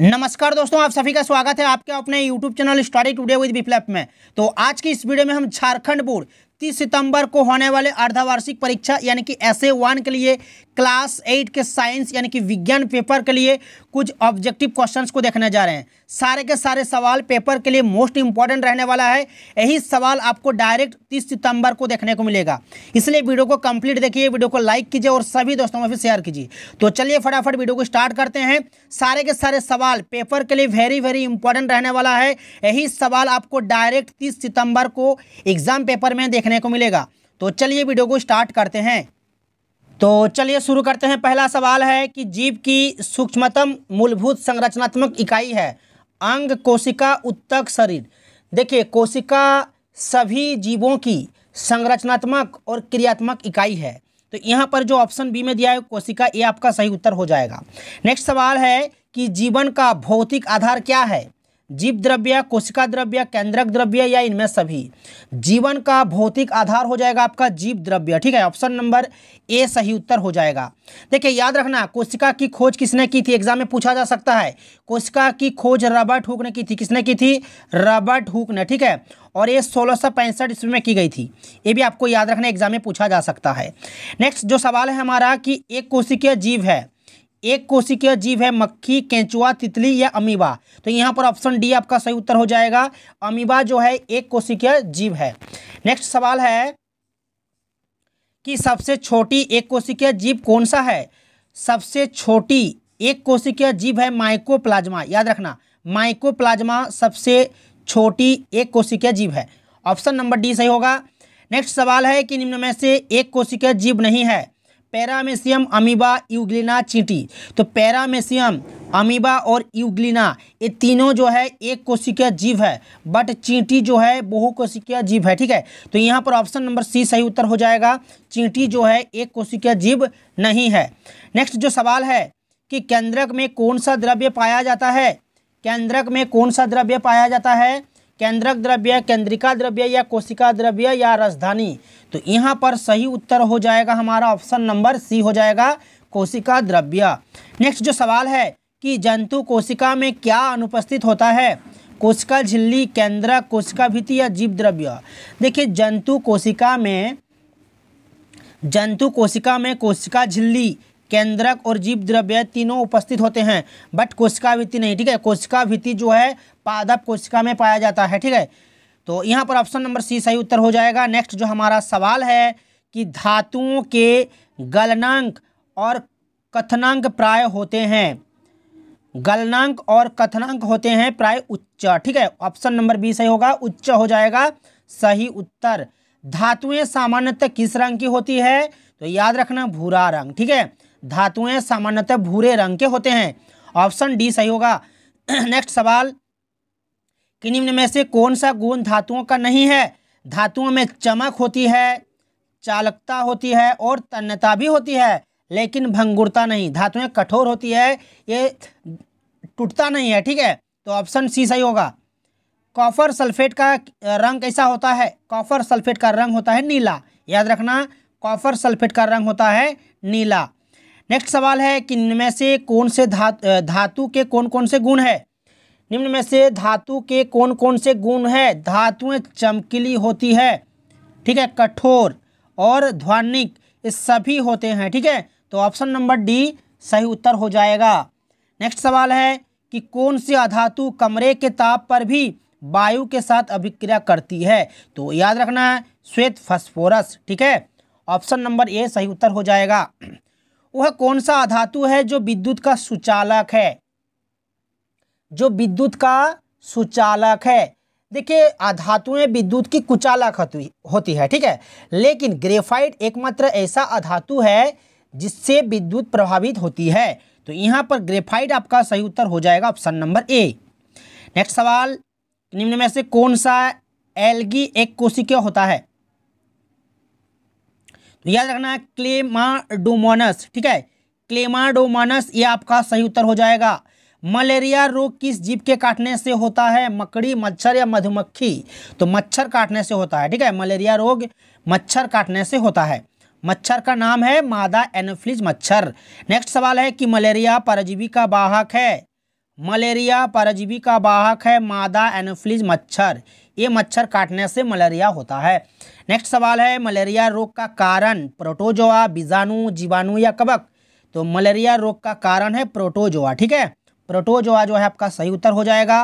नमस्कार दोस्तों आप सभी का स्वागत है आपके अपने YouTube channel study today with विप्लैप में तो आज की इस वीडियो में हम झारखंड बोर्ड तीस सितंबर को होने वाले अर्धवार्षिक परीक्षा यानी कि एस ए वन के लिए क्लास एट के साइंस यानी कि विज्ञान पेपर के लिए कुछ ऑब्जेक्टिव क्वेश्चंस को देखने जा रहे हैं सारे के सारे सवाल पेपर के लिए मोस्ट इंपॉर्टेंट रहने वाला है यही सवाल आपको डायरेक्ट तीस सितंबर को देखने को मिलेगा इसलिए वीडियो को कंप्लीट देखिए वीडियो को लाइक कीजिए और सभी दोस्तों में भी शेयर कीजिए तो चलिए फटाफट वीडियो को स्टार्ट करते हैं सारे के सारे सवाल पेपर के लिए वेरी वेरी इंपॉर्टेंट रहने वाला है यही सवाल आपको डायरेक्ट तीस सितंबर को एग्जाम पेपर में देखने को मिलेगा तो चलिए वीडियो को स्टार्ट करते हैं तो चलिए शुरू करते हैं पहला सवाल है कि जीव की सूक्ष्मतम मूलभूत संरचनात्मक इकाई है अंग कोशिका उत्तक शरीर देखिए कोशिका सभी जीवों की संरचनात्मक और क्रियात्मक इकाई है तो यहाँ पर जो ऑप्शन बी में दिया है कोशिका ये आपका सही उत्तर हो जाएगा नेक्स्ट सवाल है कि जीवन का भौतिक आधार क्या है जीव द्रव्य कोशिका द्रव्य केंद्रक द्रव्य या इनमें सभी जीवन का भौतिक आधार हो जाएगा आपका जीव द्रव्य ठीक है ऑप्शन नंबर ए सही उत्तर हो जाएगा देखिए याद रखना कोशिका की खोज किसने की थी एग्जाम में पूछा जा सकता है कोशिका की खोज रॉबर्ट हुक ने की थी किसने की थी रॉबर्ट हुक ने ठीक है और ये सोलह सौ पैंसठ ईस्वी में की गई थी ये भी आपको याद रखना एग्जाम में पूछा जा सकता है नेक्स्ट जो सवाल है हमारा कि एक कोशिकीय जीव है एक कोशिकीय जीव है मक्खी केंचुआ तितली या अमीबा तो यहाँ पर ऑप्शन डी आपका सही उत्तर हो जाएगा अमीबा जो है एक कोशिकीय जीव है नेक्स्ट सवाल है कि सबसे छोटी एक कोशिकीय जीव कौन सा है सबसे छोटी एक कोशिकीय जीव है माइको याद रखना माइको सबसे छोटी एक कोशिकीय जीव है ऑप्शन नंबर डी सही होगा नेक्स्ट सवाल है कि निम्न में से एक कोशिकीय जीव नहीं है पैरामेशियम अमीबा यूग्लिना चींटी तो पैरामेशियम अमीबा और यूग्लिना ये तीनों जो है एक कोशिकीय जीव है बट चींटी जो है बहु कोशिकीय जीव है ठीक है तो यहाँ पर ऑप्शन नंबर सी सही उत्तर हो जाएगा चींटी जो है एक कोशिकीय जीव नहीं है नेक्स्ट जो सवाल है कि केंद्रक में कौन सा द्रव्य पाया जाता है केंद्रक में कौन सा द्रव्य पाया जाता है केंद्रक द्रव्य केंद्रिका द्रव्य या कोशिका द्रव्य या राजधानी तो यहाँ पर सही उत्तर हो जाएगा हमारा ऑप्शन नंबर सी हो जाएगा कोशिका द्रव्य नेक्स्ट जो सवाल है कि जंतु कोशिका में क्या अनुपस्थित होता है कोशिका झिल्ली केंद्रक कोशिका भित्ति या जीव द्रव्य देखिए जंतु कोशिका में जंतु कोशिका में कोशिका झिल्ली केंद्रक और जीव द्रव्य तीनों उपस्थित होते हैं बट कोशिका भित्ति नहीं ठीक है कोशिका भित्ति जो है पादप कोशिका में पाया जाता है ठीक है तो यहाँ पर ऑप्शन नंबर सी सही उत्तर हो जाएगा नेक्स्ट जो हमारा सवाल है कि धातुओं के गलनांक और कथनांक प्राय होते हैं गलनांक और कथनांक होते हैं प्राय उच्च ठीक है ऑप्शन नंबर बी सही होगा उच्च हो जाएगा सही उत्तर धातुएं सामान्यतः किस रंग की होती है तो याद रखना भूरा रंग ठीक है धातुएं सामान्यतः भूरे रंग के होते हैं ऑप्शन डी सही होगा नेक्स्ट सवाल कि निम्न में से कौन सा गुण धातुओं का नहीं है धातुओं में चमक होती है चालकता होती है और तन्यता भी होती है लेकिन भंगुरता नहीं धातुएं कठोर होती है ये टूटता नहीं है ठीक है तो ऑप्शन सी सही होगा कॉफर सल्फेट का रंग कैसा होता है कॉफर सल्फेट का रंग होता है नीला याद रखना कॉफर सल्फेट का रंग होता है नीला नेक्स्ट सवाल है कि निम्न में से कौन से धात धातु के कौन कौन से गुण है निम्न में से धातु के कौन कौन से गुण है धातुएं चमकीली होती है ठीक है कठोर और ध्वनिक ये सभी होते हैं ठीक है तो ऑप्शन नंबर डी सही उत्तर हो जाएगा नेक्स्ट सवाल है कि कौन सी अधातु कमरे के ताप पर भी वायु के साथ अभिक्रिया करती है तो याद रखना है श्वेत फस्फोरस ठीक है ऑप्शन नंबर ए सही उत्तर हो जाएगा वह कौन सा अधातु है जो विद्युत का सुचालक है जो विद्युत का सुचालक है देखिए अधातुएं विद्युत की कुचालक होती है ठीक है लेकिन ग्रेफाइट एकमात्र ऐसा अधातु है जिससे विद्युत प्रभावित होती है तो यहाँ पर ग्रेफाइट आपका सही उत्तर हो जाएगा ऑप्शन नंबर ए नेक्स्ट सवाल निम्न में से कौन सा एलगी एक कोशिकीय होता है याद रखना है क्लेमाडोमोनस ठीक है क्लेमाडोमोनस ये आपका सही उत्तर हो जाएगा मलेरिया रोग किस जीव के काटने से होता है मकड़ी मच्छर या मधुमक्खी तो मच्छर काटने से होता है ठीक है मलेरिया रोग मच्छर काटने से होता है मच्छर का नाम है मादा एनोफ्लिज मच्छर नेक्स्ट सवाल है कि मलेरिया परजीवी का वाहक है मलेरिया परजीवी का वाहक है मादा एनोफ्लिज मच्छर ये मच्छर काटने से मलेरिया होता है नेक्स्ट सवाल है मलेरिया रोग का कारण प्रोटोजोआ बीजाणु जीवाणु या कबक तो मलेरिया रोग का कारण है प्रोटोजोआ ठीक है प्रोटोजोआ जो है आपका सही उत्तर हो जाएगा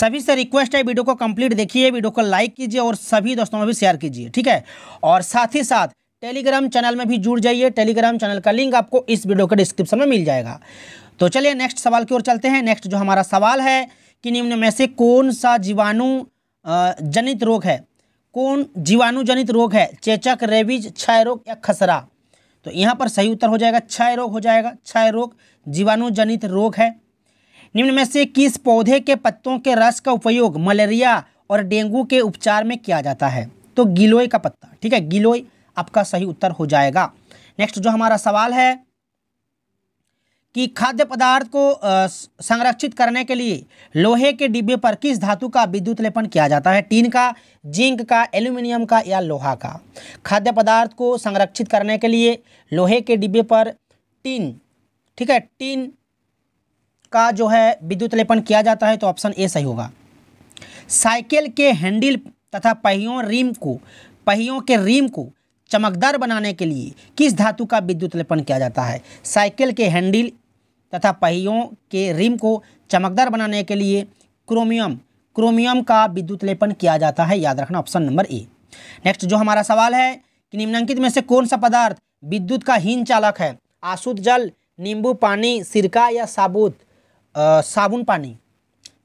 सभी से रिक्वेस्ट है वीडियो को कंप्लीट देखिए वीडियो को लाइक कीजिए और सभी दोस्तों में भी शेयर कीजिए ठीक है और साथ ही साथ टेलीग्राम चैनल में भी जुड़ जाइए टेलीग्राम चैनल का लिंक आपको इस वीडियो के डिस्क्रिप्शन में मिल जाएगा तो चलिए नेक्स्ट सवाल की ओर चलते हैं नेक्स्ट जो हमारा सवाल है कि निम्न में से कौन सा जीवाणु जनित रोग है कौन जीवाणु जनित रोग है चेचक रेबीज क्षय रोग या खसरा तो यहाँ पर सही उत्तर हो जाएगा क्षय रोग हो जाएगा क्षय रोग जीवाणु जनित रोग है निम्न में से किस पौधे के पत्तों के रस का उपयोग मलेरिया और डेंगू के उपचार में किया जाता है तो गिलोय का पत्ता ठीक है गिलोय आपका सही उत्तर हो जाएगा नेक्स्ट जो हमारा सवाल है कि खाद्य पदार्थ को संरक्षित करने के लिए लोहे के डिब्बे पर किस धातु का विद्युत लेपन किया जाता है टीन का जिंक का एल्यूमिनियम का या लोहा का खाद्य पदार्थ को संरक्षित करने के लिए लोहे के डिब्बे पर टीन ठीक है टीन का जो है विद्युत लेपन किया जाता है तो ऑप्शन ए सही होगा साइकिल के हैंडल तथा पहियों रिम को पहियों के रिम को चमकदार बनाने के लिए किस धातु का विद्युत लेपन किया जाता है साइकिल के हैंडल तथा पहियों के रिम को चमकदार बनाने के लिए क्रोमियम क्रोमियम का विद्युत लेपन किया जाता है याद रखना ऑप्शन नंबर ए नेक्स्ट जो हमारा सवाल है कि निम्नांकित में से कौन सा पदार्थ विद्युत का हीन चालक है आसुद जल नींबू पानी सिरका या साबुत साबुन पानी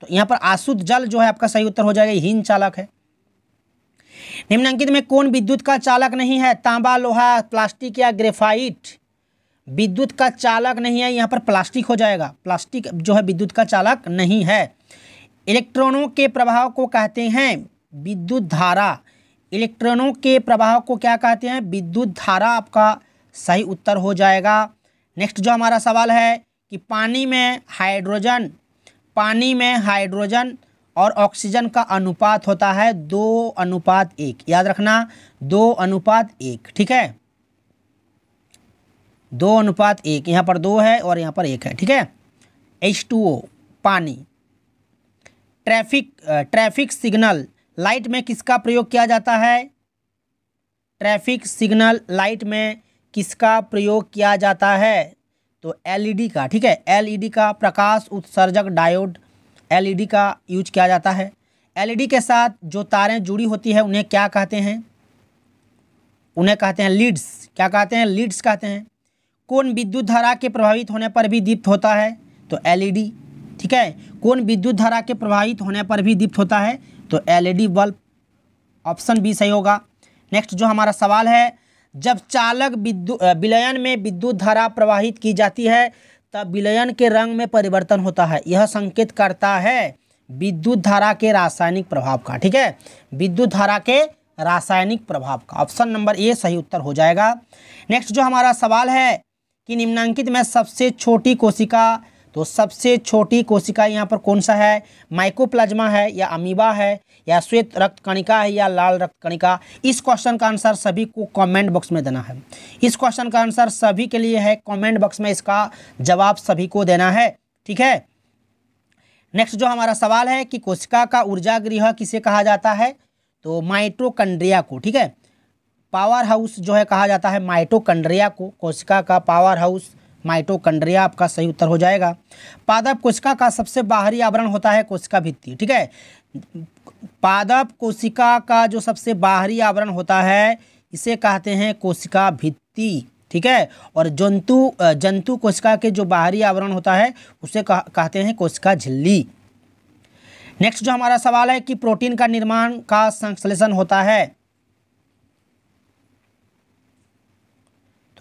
तो यहाँ पर आसुद जल जो है आपका सही उत्तर हो जाएगा हीन चालक है निम्नांकित में कौन विद्युत का चालक नहीं है तांबा लोहा प्लास्टिक या ग्रेफाइट विद्युत का चालक नहीं है यहाँ पर प्लास्टिक हो जाएगा प्लास्टिक जो है विद्युत का चालक नहीं है इलेक्ट्रॉनों के प्रभाव को कहते हैं विद्युत धारा इलेक्ट्रॉनों के प्रभाव को क्या कहते हैं विद्युत धारा आपका सही उत्तर हो जाएगा नेक्स्ट जो हमारा सवाल है कि पानी में हाइड्रोजन पानी में हाइड्रोजन और ऑक्सीजन का अनुपात होता है दो अनुपात एक याद रखना दो अनुपात एक ठीक है दो अनुपात एक यहाँ पर दो है और यहाँ पर एक है ठीक है एच टू ओ पानी ट्रैफिक ट्रैफिक सिग्नल लाइट में किसका प्रयोग किया जाता है ट्रैफिक सिग्नल लाइट में किसका प्रयोग किया जाता है तो एलईडी e का ठीक है एलईडी e का प्रकाश उत्सर्जक डायोड एलईडी e का यूज किया जाता है एलईडी के साथ जो तारें जुड़ी होती है उन्हें क्या कहते हैं उन्हें कहते हैं लीड्स क्या कहते हैं लीड्स कहते हैं कौन विद्युत धारा के प्रभावित होने पर भी दीप्त होता है तो एलईडी ठीक है कौन विद्युत धारा के प्रभावित होने पर भी दीप्त होता है तो एलईडी बल्ब ऑप्शन बी सही होगा नेक्स्ट जो हमारा सवाल है जब चालक विद्युत विलयन में विद्युत धारा प्रवाहित की जाती है तब विलयन के रंग में परिवर्तन होता है यह संकेत करता है विद्युत धारा के रासायनिक प्रभाव का ठीक है विद्युत धारा के रासायनिक प्रभाव का ऑप्शन नंबर ए सही उत्तर हो जाएगा नेक्स्ट जो हमारा सवाल है कि निम्नांकित में सबसे छोटी कोशिका तो सबसे छोटी कोशिका यहाँ पर कौन सा है माइकोप्लाज्मा है या अमीबा है या श्वेत रक्त कणिका है या लाल रक्त कणिका इस क्वेश्चन का आंसर सभी को कमेंट बॉक्स में देना है इस क्वेश्चन का आंसर सभी के लिए है कमेंट बॉक्स में इसका जवाब सभी को देना है ठीक है नेक्स्ट जो हमारा सवाल है कि कोशिका का ऊर्जा गृह किसे कहा जाता है तो माइट्रोकंड्रिया को ठीक है पावर हाउस जो है कहा जाता है माइटोकंड्रिया को कोशिका का पावर हाउस माइटोकंड्रिया आपका सही उत्तर हो जाएगा पादप कोशिका का सबसे बाहरी आवरण होता है कोशिका भित्ति ठीक है पादप कोशिका का जो सबसे बाहरी आवरण होता है इसे कहते हैं कोशिका भित्ति ठीक है और जंतु जंतु कोशिका के जो बाहरी आवरण होता है उसे कह, कहते हैं कोशिका झिल्ली नेक्स्ट जो हमारा सवाल है कि प्रोटीन का निर्माण का संश्लेषण होता है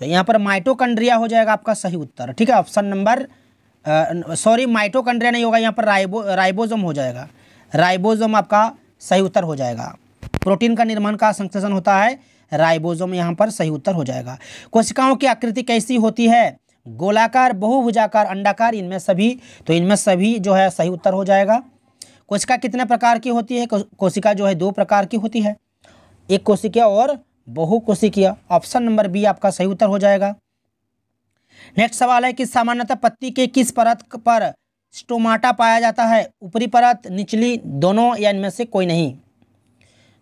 तो यहाँ पर माइटोकंड्रिया हो जाएगा आपका सही उत्तर ठीक है ऑप्शन नंबर सॉरी माइटोकंड्रिया नहीं होगा यहाँ पर राइबो राइबोजोम हो जाएगा राइबोजोम आपका सही उत्तर हो जाएगा प्रोटीन का निर्माण का संश्लेषण होता है राइबोजोम यहाँ पर सही उत्तर हो जाएगा कोशिकाओं की आकृति कैसी होती है गोलाकार बहुभुजाकार अंडाकार इनमें सभी तो इनमें सभी जो है सही उत्तर हो जाएगा कोशिका कितने प्रकार की होती है कोशिका जो है दो प्रकार की होती है एक कोशिका और बहुकोशिकीय ऑप्शन नंबर बी आपका सही उत्तर हो जाएगा नेक्स्ट सवाल है कि सामान्यतः पत्ती के किस परत पर स्टोमाटा पाया जाता है ऊपरी परत निचली दोनों या इनमें से कोई नहीं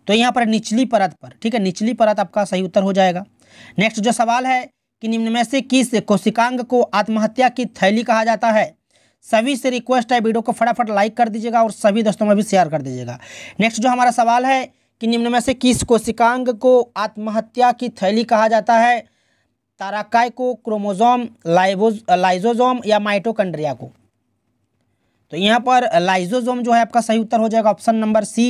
तो यहाँ पर निचली परत पर ठीक है निचली परत आपका सही उत्तर हो जाएगा नेक्स्ट जो सवाल है कि निम्न में से किस कोशिकांग को आत्महत्या की थैली कहा जाता है सभी से रिक्वेस्ट है वीडियो को फटाफट लाइक कर दीजिएगा और सभी दोस्तों में भी शेयर कर दीजिएगा नेक्स्ट जो हमारा सवाल है कि निम्न में से किस कोशिकांग को आत्महत्या की थैली कहा जाता है ताराकाय को क्रोमोजोम लाइबोज लाइजोजोम या माइटोकंड्रिया को तो यहाँ पर लाइजोजोम जो है आपका सही उत्तर हो जाएगा ऑप्शन नंबर सी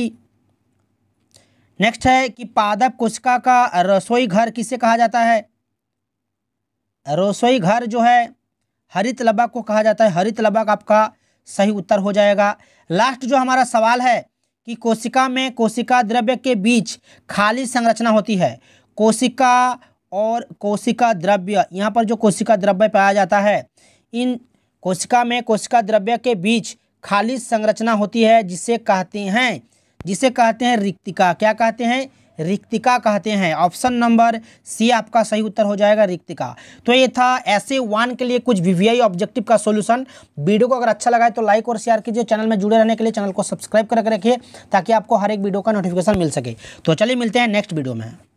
नेक्स्ट है कि पादप कोशिका का रसोई घर किसे कहा जाता है रसोई घर जो है हरित लबक को कहा जाता है हरित लबक आपका सही उत्तर हो जाएगा लास्ट जो हमारा सवाल है कि कोशिका में कोशिका द्रव्य के बीच खाली संरचना होती है कोशिका और कोशिका द्रव्य यहाँ पर जो कोशिका द्रव्य पाया जाता है इन कोशिका में कोशिका द्रव्य के बीच खाली संरचना होती है जिसे कहते हैं जिसे कहते हैं रिक्तिका क्या कहते हैं रिक्तिका कहते हैं ऑप्शन नंबर सी आपका सही उत्तर हो जाएगा रिक्तिका तो ये था ऐसे वन के लिए कुछ वीवीआई ऑब्जेक्टिव का सोल्यूशन वीडियो को अगर अच्छा लगा है तो लाइक और शेयर कीजिए चैनल में जुड़े रहने के लिए चैनल को सब्सक्राइब करके रखिए ताकि आपको हर एक वीडियो का नोटिफिकेशन मिल सके तो चलिए मिलते हैं नेक्स्ट वीडियो में